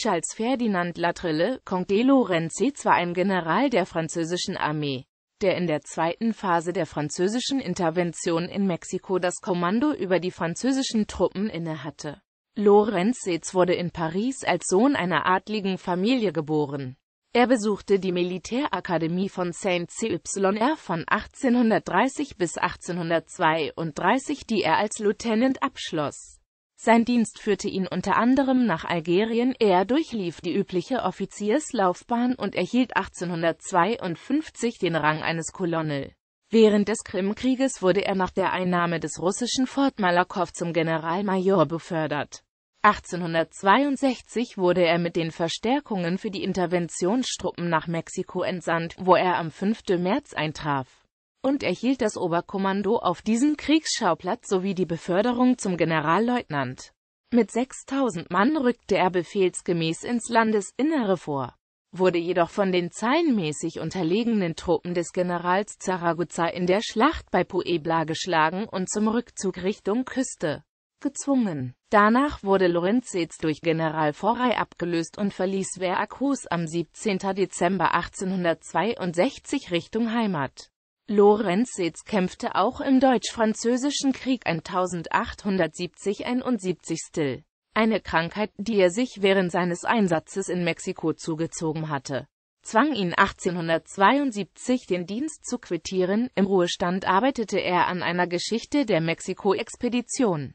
Charles Ferdinand Latrille, Comte Lorenz war ein General der französischen Armee, der in der zweiten Phase der französischen Intervention in Mexiko das Kommando über die französischen Truppen innehatte. Lorenz wurde in Paris als Sohn einer adligen Familie geboren. Er besuchte die Militärakademie von Saint-Cyr von 1830 bis 1832, die er als Lieutenant abschloss sein Dienst führte ihn unter anderem nach Algerien, er durchlief die übliche Offizierslaufbahn und erhielt 1852 den Rang eines Kolonel. Während des Krimkrieges wurde er nach der Einnahme des russischen Fort Malakow zum Generalmajor befördert. 1862 wurde er mit den Verstärkungen für die Interventionstruppen nach Mexiko entsandt, wo er am 5. März eintraf und erhielt das Oberkommando auf diesem Kriegsschauplatz sowie die Beförderung zum Generalleutnant. Mit 6000 Mann rückte er befehlsgemäß ins Landesinnere vor, wurde jedoch von den zahlenmäßig unterlegenen Truppen des Generals Zaragoza in der Schlacht bei Puebla geschlagen und zum Rückzug Richtung Küste gezwungen. Danach wurde Lorenzets durch General Foray abgelöst und verließ Veracruz am 17. Dezember 1862 Richtung Heimat. Lorenz-Seetz kämpfte auch im Deutsch-Französischen Krieg 1870-71 still, eine Krankheit, die er sich während seines Einsatzes in Mexiko zugezogen hatte zwang ihn 1872 den Dienst zu quittieren, im Ruhestand arbeitete er an einer Geschichte der Mexiko-Expedition.